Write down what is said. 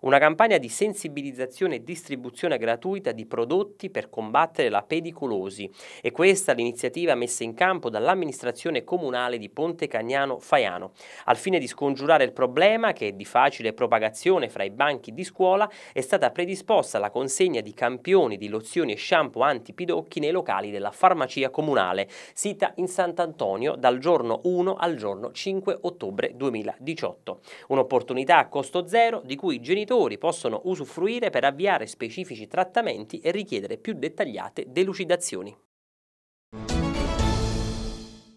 una campagna di sensibilizzazione e distribuzione gratuita di prodotti per combattere la pedicolosi. e questa è l'iniziativa messa in campo dall'amministrazione comunale di Ponte Cagnano Faiano, al fine di scongiurare il problema che è di facile propagazione fra i banchi di scuola è stata predisposta la consegna di campioni di lozioni e shampoo antipidocchi nei locali della farmacia comunale, sita in Sant'Antonio dal giorno 1 al giorno 5 ottobre 2018. Un'opportunità a costo zero di cui i genitori genitori possono usufruire per avviare specifici trattamenti e richiedere più dettagliate delucidazioni.